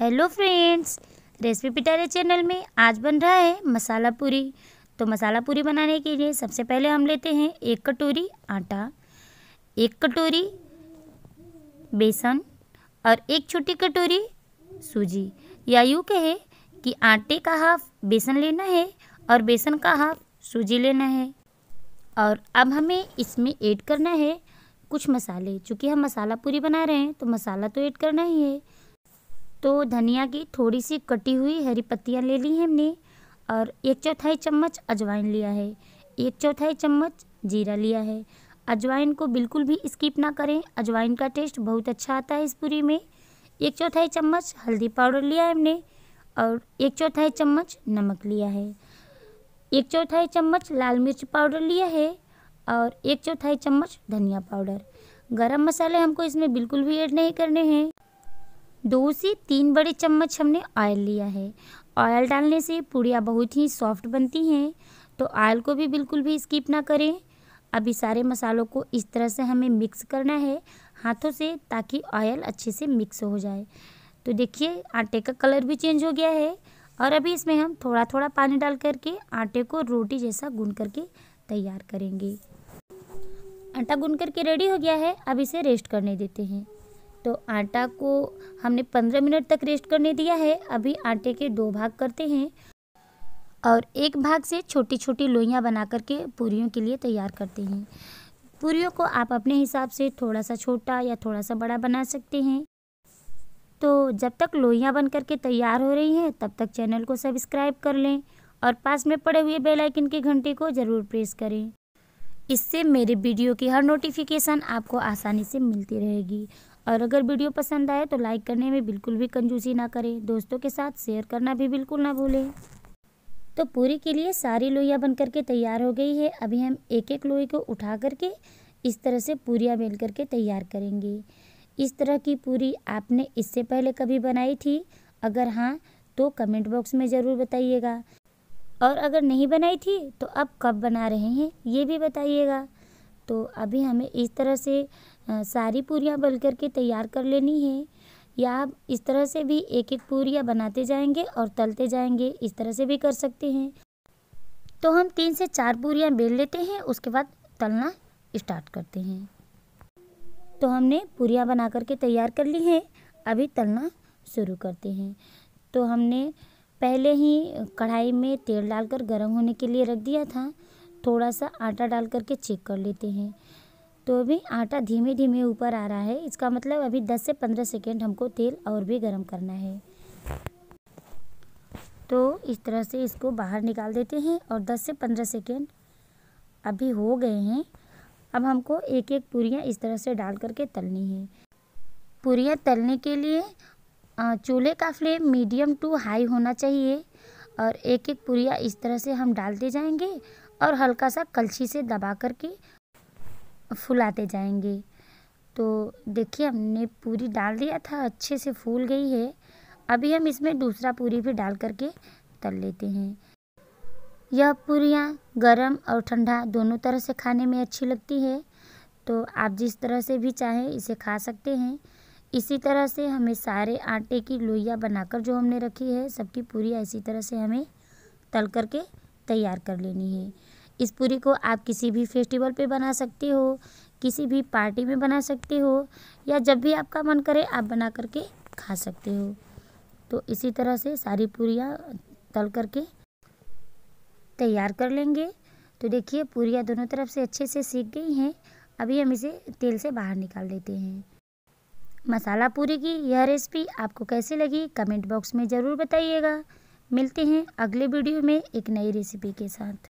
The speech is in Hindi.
हेलो फ्रेंड्स रेसिपी पिटारे चैनल में आज बन रहा है मसाला पूरी तो मसाला पूरी बनाने के लिए सबसे पहले हम लेते हैं एक कटोरी आटा एक कटोरी बेसन और एक छोटी कटोरी सूजी या यूँ कहे कि आटे का हाफ बेसन लेना है और बेसन का हाफ सूजी लेना है और अब हमें इसमें ऐड करना है कुछ मसाले चूँकि हम मसाला पूरी बना रहे हैं तो मसाला तो ऐड करना ही है तो धनिया की थोड़ी सी कटी हुई हरी पत्तियाँ ले ली हैं हमने और एक चौथाई चम्मच अजवाइन लिया है एक चौथाई चम्मच जीरा लिया है अजवाइन को बिल्कुल भी स्किप ना करें अजवाइन का टेस्ट बहुत अच्छा आता है इस पूरी में एक चौथाई चम्मच हल्दी पाउडर लिया है हमने और एक चौथाई चम्मच नमक लिया है एक चौथाई चम्मच लाल मिर्च पाउडर लिया है और एक चौथाई चम्मच धनिया पाउडर गरम मसाले हमको इसमें बिल्कुल भी ऐड नहीं करने हैं दो से तीन बड़े चम्मच हमने ऑयल लिया है ऑयल डालने से पूड़ियाँ बहुत ही सॉफ्ट बनती हैं तो ऑयल को भी बिल्कुल भी स्किप ना करें अभी सारे मसालों को इस तरह से हमें मिक्स करना है हाथों से ताकि ऑयल अच्छे से मिक्स हो जाए तो देखिए आटे का कलर भी चेंज हो गया है और अभी इसमें हम थोड़ा थोड़ा पानी डाल करके आटे को रोटी जैसा गून करके तैयार करेंगे आटा गून करके रेडी हो गया है अब इसे रेस्ट करने देते हैं तो आटा को हमने पंद्रह मिनट तक रेस्ट करने दिया है अभी आटे के दो भाग करते हैं और एक भाग से छोटी छोटी लोइयाँ बना करके पूरियों के लिए तैयार करते हैं पूरियों को आप अपने हिसाब से थोड़ा सा छोटा या थोड़ा सा बड़ा बना सकते हैं तो जब तक लोइयाँ बन करके तैयार हो रही हैं तब तक चैनल को सब्सक्राइब कर लें और पास में पड़े हुए बेल आइकन के घंटे को ज़रूर प्रेस करें इससे मेरे वीडियो की हर नोटिफिकेशन आपको आसानी से मिलती रहेगी और अगर वीडियो पसंद आए तो लाइक करने में बिल्कुल भी कंजूसी ना करें दोस्तों के साथ शेयर करना भी बिल्कुल ना भूलें तो पूरी के लिए सारी लोइयाँ बन करके तैयार हो गई है अभी हम एक एक लोई को उठा करके इस तरह से पूरियाँ बेल करके तैयार करेंगे इस तरह की पूरी आपने इससे पहले कभी बनाई थी अगर हाँ तो कमेंट बॉक्स में ज़रूर बताइएगा और अगर नहीं बनाई थी तो अब कब बना रहे हैं ये भी बताइएगा तो अभी हमें इस तरह से सारी पूरियाँ बल करके तैयार कर लेनी है या इस तरह से भी एक एक पूरियाँ बनाते जाएंगे और तलते जाएंगे इस तरह से भी कर सकते हैं तो हम तीन से चार पूरियाँ बेल लेते हैं उसके बाद तलना स्टार्ट करते हैं तो हमने पूरियाँ बना करके तैयार कर ली हैं अभी तलना शुरू करते हैं तो हमने पहले ही कढ़ाई में तेल डालकर गर्म होने के लिए रख दिया था थोड़ा सा आटा डाल करके चेक कर लेते हैं तो अभी आटा धीमे धीमे ऊपर आ रहा है इसका मतलब अभी 10 से 15 सेकेंड हमको तेल और भी गर्म करना है तो इस तरह से इसको बाहर निकाल देते हैं और 10 से 15 सेकेंड अभी हो गए हैं अब हमको एक एक पूरियाँ इस तरह से डाल करके तलनी है पूरियाँ तलने के लिए चूल्हे का फ्लेम मीडियम टू हाई होना चाहिए और एक एक पूरिया इस तरह से हम डालते जाएंगे और हल्का सा कलछी से दबा करके फूल आते जाएंगे तो देखिए हमने पूरी डाल दिया था अच्छे से फूल गई है अभी हम इसमें दूसरा पूरी भी डाल करके तल लेते हैं यह पूरियाँ गर्म और ठंडा दोनों तरह से खाने में अच्छी लगती है तो आप जिस तरह से भी चाहें इसे खा सकते हैं इसी तरह से हमें सारे आटे की लोइयाँ बनाकर जो हमने रखी है सबकी पूरी इसी तरह से हमें तल करके तैयार कर लेनी है इस पूरी को आप किसी भी फेस्टिवल पे बना सकते हो किसी भी पार्टी में बना सकते हो या जब भी आपका मन करे आप बना करके खा सकते हो तो इसी तरह से सारी पूरियाँ तल करके तैयार कर लेंगे तो देखिए पूरियाँ दोनों तरफ से अच्छे से सीख गई हैं अभी हम इसे तेल से बाहर निकाल देते हैं मसाला पूरी की यह रेसिपी आपको कैसी लगी कमेंट बॉक्स में ज़रूर बताइएगा मिलते हैं अगले वीडियो में एक नई रेसिपी के साथ